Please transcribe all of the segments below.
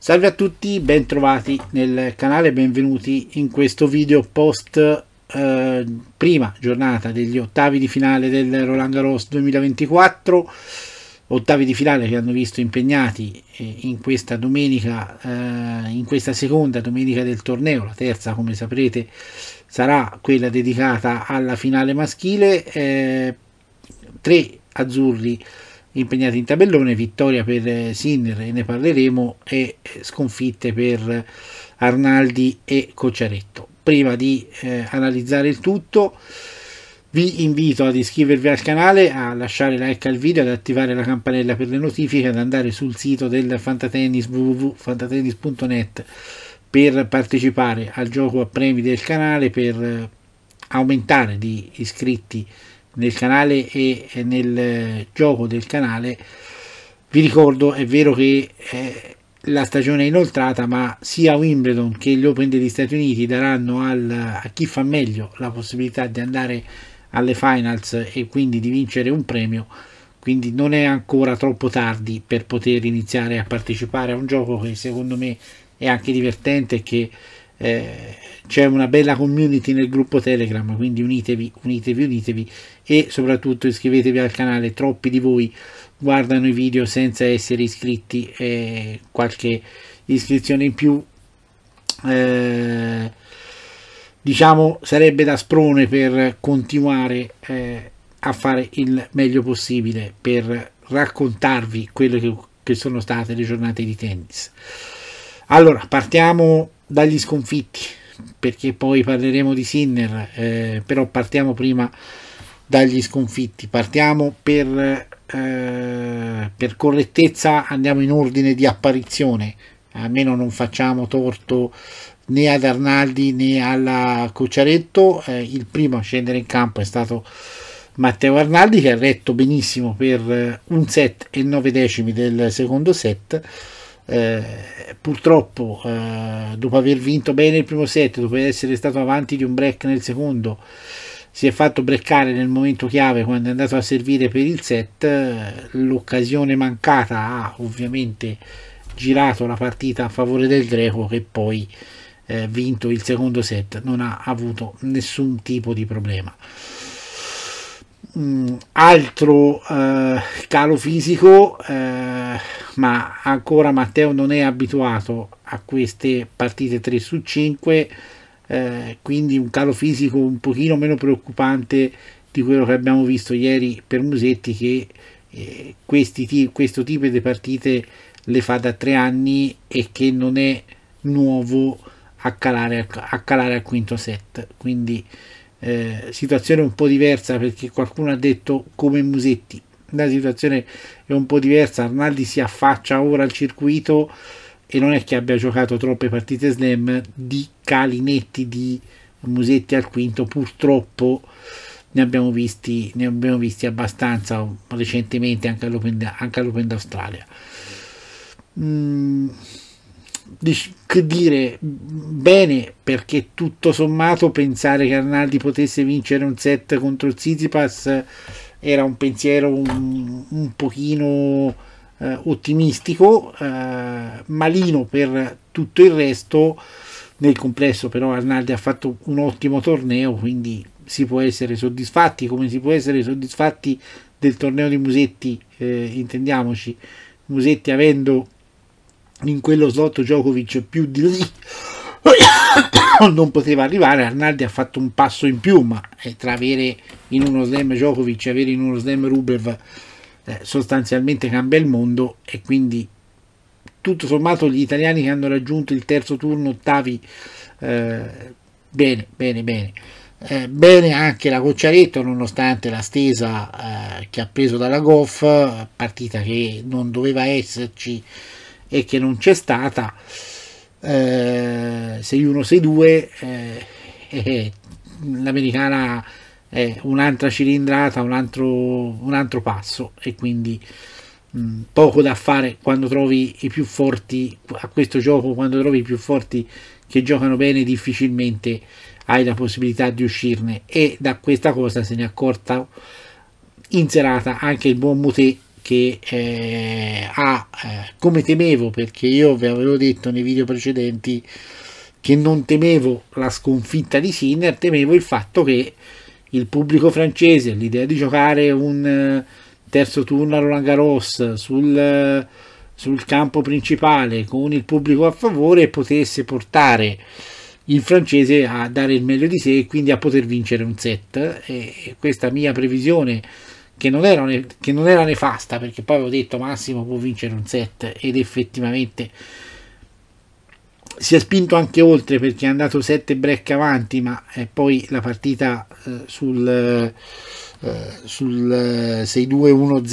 Salve a tutti, bentrovati nel canale, benvenuti in questo video post eh, prima giornata degli ottavi di finale del Roland Garros 2024, ottavi di finale che hanno visto impegnati eh, in questa domenica, eh, in questa seconda domenica del torneo, la terza come saprete sarà quella dedicata alla finale maschile, eh, tre azzurri impegnati in tabellone, vittoria per eh, Sinner e ne parleremo e eh, sconfitte per Arnaldi e Cocciaretto. Prima di eh, analizzare il tutto vi invito ad iscrivervi al canale, a lasciare like al video, ad attivare la campanella per le notifiche, ad andare sul sito del Fantatennis www.fantatennis.net per partecipare al gioco a premi del canale, per eh, aumentare di iscritti nel canale e nel eh, gioco del canale vi ricordo è vero che eh, la stagione è inoltrata ma sia Wimbledon che gli Open degli Stati Uniti daranno al, a chi fa meglio la possibilità di andare alle finals e quindi di vincere un premio quindi non è ancora troppo tardi per poter iniziare a partecipare a un gioco che secondo me è anche divertente e che eh, c'è una bella community nel gruppo Telegram, quindi unitevi, unitevi, unitevi e soprattutto iscrivetevi al canale, troppi di voi guardano i video senza essere iscritti e qualche iscrizione in più eh, diciamo sarebbe da sprone per continuare eh, a fare il meglio possibile per raccontarvi quelle che, che sono state le giornate di tennis allora partiamo dagli sconfitti, perché poi parleremo di Sinner, eh, però partiamo prima dagli sconfitti, partiamo per, eh, per correttezza, andiamo in ordine di apparizione, almeno non facciamo torto né ad Arnaldi né alla Cocciaretto, eh, il primo a scendere in campo è stato Matteo Arnaldi che ha retto benissimo per eh, un set e nove decimi del secondo set eh, purtroppo eh, dopo aver vinto bene il primo set, dopo essere stato avanti di un break nel secondo, si è fatto breccare nel momento chiave quando è andato a servire per il set, l'occasione mancata ha ovviamente girato la partita a favore del greco che poi eh, vinto il secondo set non ha avuto nessun tipo di problema mh, mm, altro eh, calo fisico, eh, ma ancora Matteo non è abituato a queste partite 3 su 5, eh, quindi un calo fisico un pochino meno preoccupante di quello che abbiamo visto ieri per Musetti che eh, questi, questo tipo di partite le fa da tre anni e che non è nuovo a calare, a calare al quinto set. Quindi eh, situazione un po' diversa perché qualcuno ha detto come Musetti. La situazione è un po' diversa, Arnaldi si affaccia ora al circuito e non è che abbia giocato troppe partite slam di calinetti di Musetti al quinto, purtroppo ne abbiamo visti, ne abbiamo visti abbastanza recentemente anche all'Open, anche all'Open d'Australia. Mm che dire bene perché tutto sommato pensare che Arnaldi potesse vincere un set contro il Zizipas era un pensiero un, un pochino eh, ottimistico eh, malino per tutto il resto nel complesso però Arnaldi ha fatto un ottimo torneo quindi si può essere soddisfatti come si può essere soddisfatti del torneo di Musetti eh, intendiamoci Musetti avendo in quello slot Djokovic più di lì non poteva arrivare Arnaldi ha fatto un passo in più ma tra avere in uno slam Djokovic e avere in uno slam Rublev eh, sostanzialmente cambia il mondo e quindi tutto sommato gli italiani che hanno raggiunto il terzo turno ottavi eh, bene bene bene eh, bene anche la Cocciaretto nonostante la stesa eh, che ha preso dalla Goff partita che non doveva esserci e che non c'è stata, eh, 6-1-6-2 eh, eh, l'americana è un'altra cilindrata, un altro, un altro passo e quindi mh, mm, poco da fare quando trovi i più forti a questo gioco, quando trovi i più forti che giocano bene difficilmente hai la possibilità di uscirne e da questa cosa se ne è accorta in serata anche il buon Mute che eh, ha, eh, come temevo, perché io vi avevo detto nei video precedenti che non temevo la sconfitta di Sinner, temevo il fatto che il pubblico francese, l'idea di giocare un eh, terzo turno a Roland Garros sul, eh, sul campo principale con il pubblico a favore potesse portare il francese a dare il meglio di sé e quindi a poter vincere un set. E questa mia previsione che non, era, che non era nefasta perché poi avevo detto Massimo può vincere un set ed effettivamente si è spinto anche oltre perché è andato 7 break avanti ma eh, poi la partita eh, sul, eh, sul 6-2-1-0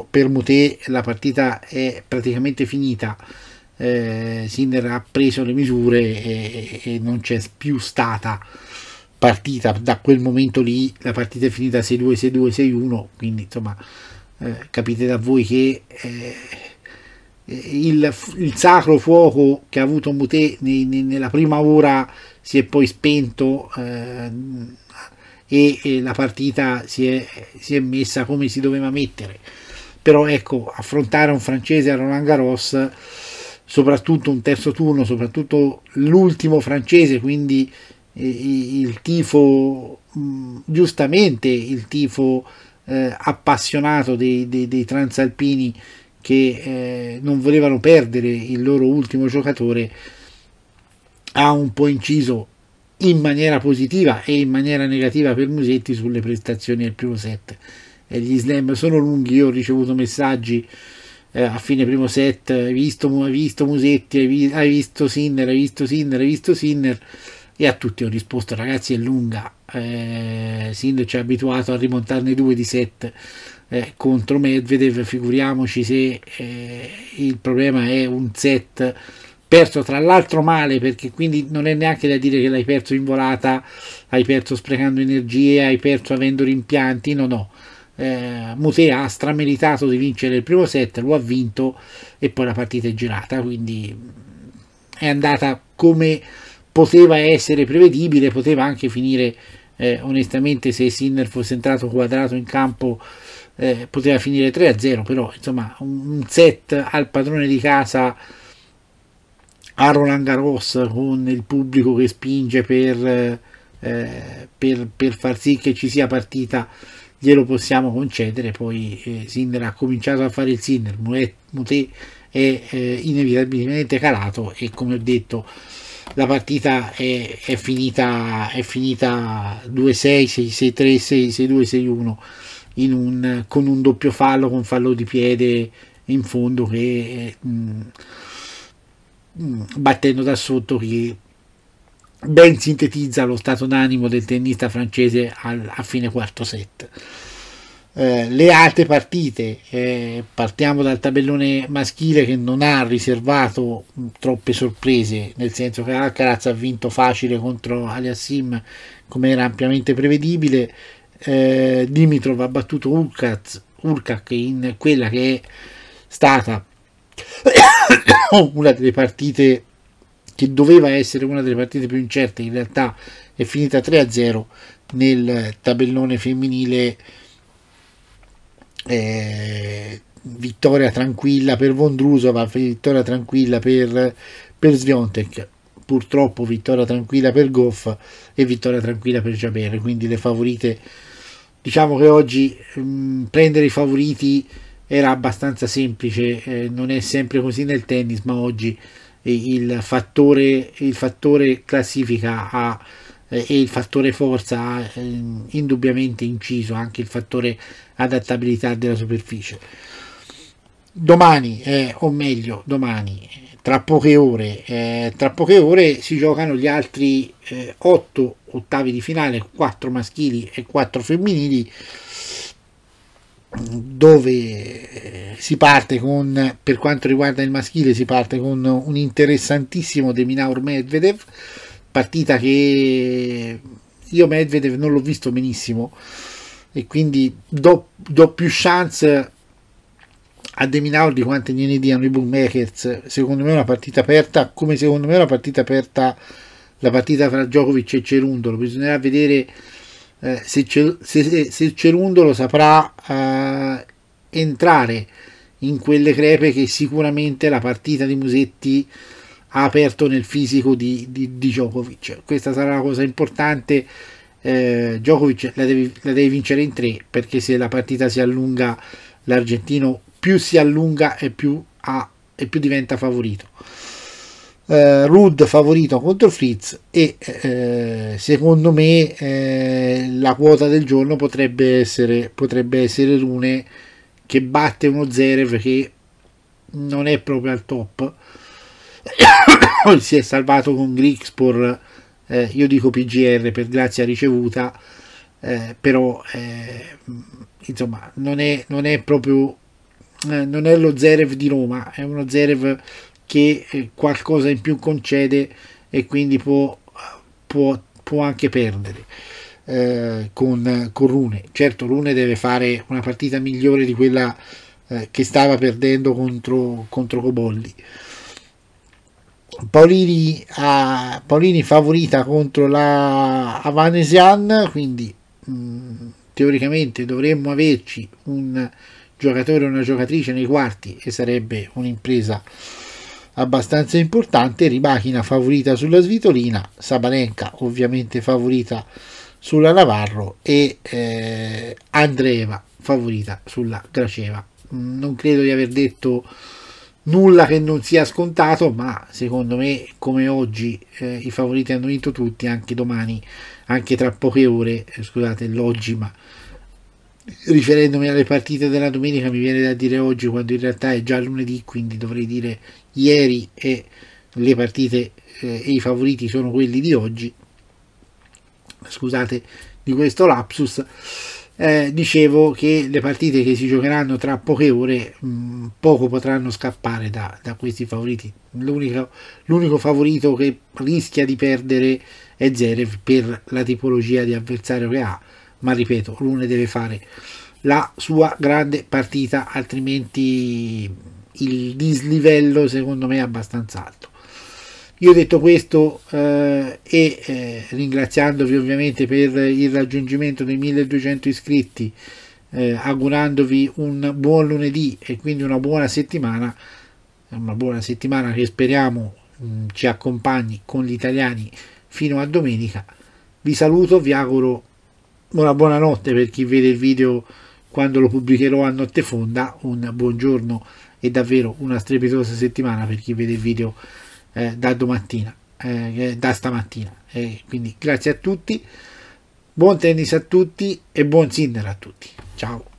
eh, per Mute la partita è praticamente finita eh, Sinner ha preso le misure e, e non c'è più stata partita da quel momento lì la partita è finita 6-2 6-2 6-1 quindi insomma eh, capite da voi che eh, il, il, sacro fuoco che ha avuto Mutè ne, ne, nella prima ora si è poi spento eh, e, e, la partita si è, si è, messa come si doveva mettere però ecco affrontare un francese a Roland Garros soprattutto un terzo turno soprattutto l'ultimo francese quindi eh, il tifo, mm, giustamente il tifo eh, appassionato dei, dei, dei, transalpini che eh, non volevano perdere il loro ultimo giocatore, ha un po' inciso in maniera positiva e in maniera negativa per Musetti sulle prestazioni del primo set. E gli slam sono lunghi, io ho ricevuto messaggi eh, a fine primo set, hai visto, hai visto Musetti, hai, vi, hai visto Sinner, hai visto Sinner, hai visto Sinner e a tutti ho risposto ragazzi è lunga eh, Sind ci ha abituato a rimontarne due di set eh, contro Medvedev figuriamoci se eh, il problema è un set perso tra l'altro male perché quindi non è neanche da dire che l'hai perso in volata hai perso sprecando energie hai perso avendo rimpianti no no eh, Mutea ha strameritato di vincere il primo set lo ha vinto e poi la partita è girata quindi mm, è andata come poteva essere prevedibile, poteva anche finire eh, onestamente se Sinner fosse entrato quadrato in campo eh, poteva finire 3-0, però insomma un, set al padrone di casa a Roland Garros con il pubblico che spinge per, eh, per, per far sì che ci sia partita glielo possiamo concedere, poi eh, Sinner ha cominciato a fare il Sinner, Muté è eh, inevitabilmente calato e come ho detto la partita è, è finita, è finita 2-6, 6-3, 6-2, 6-1 un, con un doppio fallo, con fallo di piede in fondo che mh, eh, mh, mm, mm, battendo da sotto che ben sintetizza lo stato d'animo del tennista francese al, a fine quarto set. Eh, le altre partite. Eh, partiamo dal tabellone maschile che non ha riservato mm, troppe sorprese, nel senso che Alcaraz ha vinto facile contro Aliassim come era ampiamente prevedibile. Eh, Dimitrov ha battuto Urkaz, Urkak in quella che è stata una delle partite che doveva essere una delle partite più incerte, in realtà è finita 3-0 nel tabellone femminile eh, vittoria tranquilla per Vondrusova, vittoria tranquilla per, per Sviontek, purtroppo vittoria tranquilla per Goff e vittoria tranquilla per Jaber, quindi le favorite, diciamo che oggi mh, mm, prendere i favoriti era abbastanza semplice, eh, non è sempre così nel tennis, ma oggi eh, il fattore, il fattore classifica ha, eh, e il fattore forza ha eh, indubbiamente inciso, anche il fattore adattabilità della superficie. Domani, eh, o meglio, domani, tra poche ore, eh, tra poche ore si giocano gli altri 8 eh, ottavi di finale, 4 maschili e 4 femminili dove eh, si parte con per quanto riguarda il maschile si parte con un interessantissimo Deminaur Medvedev partita che io Medvedev non l'ho visto benissimo e quindi do, do più chance a De Minaur di quante gliene diano i bookmakers secondo me è una partita aperta come secondo me è una partita aperta la partita tra Djokovic e Cerundolo bisognerà vedere eh, se, se, se, Cerundolo saprà eh, entrare in quelle crepe che sicuramente la partita di Musetti ha aperto nel fisico di, di, di Djokovic questa sarà la cosa importante eh, Djokovic la devi, la devi vincere in tre perché se la partita si allunga l'argentino più si allunga e più, ha, e più diventa favorito. Eh, Rud favorito contro Fritz e eh, secondo me eh, la quota del giorno potrebbe essere, potrebbe essere Rune che batte uno Zerev che non è proprio al top. si è salvato con Grixpor eh, io dico PGR per grazia ricevuta, eh, però eh, insomma non è, non è proprio eh, non è lo Zerev di Roma, è uno Zerev che eh, qualcosa in più concede e quindi può, può, può anche perdere. con, con, Rune. Certo, Rune deve fare una partita migliore di quella eh, che stava perdendo contro, contro Cobolli. Paulini, a, Paolini favorita contro la Avanesian, quindi mh, mm, teoricamente dovremmo averci un giocatore o una giocatrice nei quarti e sarebbe un'impresa abbastanza importante. Ribachina favorita sulla Svitolina, Sabalenka ovviamente favorita sulla Navarro e eh, Andreeva favorita sulla Graceva. Mm, non credo di aver detto nulla che non sia scontato, ma secondo me come oggi eh, i favoriti hanno vinto tutti, anche domani, anche tra poche ore, eh, scusate l'oggi, ma riferendomi alle partite della domenica mi viene da dire oggi quando in realtà è già lunedì, quindi dovrei dire ieri e le partite eh, e i favoriti sono quelli di oggi. Scusate di questo lapsus eh, dicevo che le partite che si giocheranno tra poche ore mh, mm, poco potranno scappare da, da questi favoriti. L'unico, l'unico, favorito che rischia di perdere è Zerev per la tipologia di avversario che ha, ma ripeto, Lune deve fare la sua grande partita, altrimenti il dislivello secondo me è abbastanza alto. Io detto questo eh, e eh, ringraziandovi ovviamente per il raggiungimento dei 1200 iscritti, eh, augurandovi un buon lunedì e quindi una buona settimana, una buona settimana che speriamo mh, mm, ci accompagni con gli italiani fino a domenica. Vi saluto, vi auguro una buona notte per chi vede il video quando lo pubblicherò a notte fonda, un buongiorno e davvero una strepitosa settimana per chi vede il video eh, da domattina, eh, eh, da stamattina. Eh, quindi grazie a tutti, buon tennis a tutti e buon Sinner a tutti. Ciao.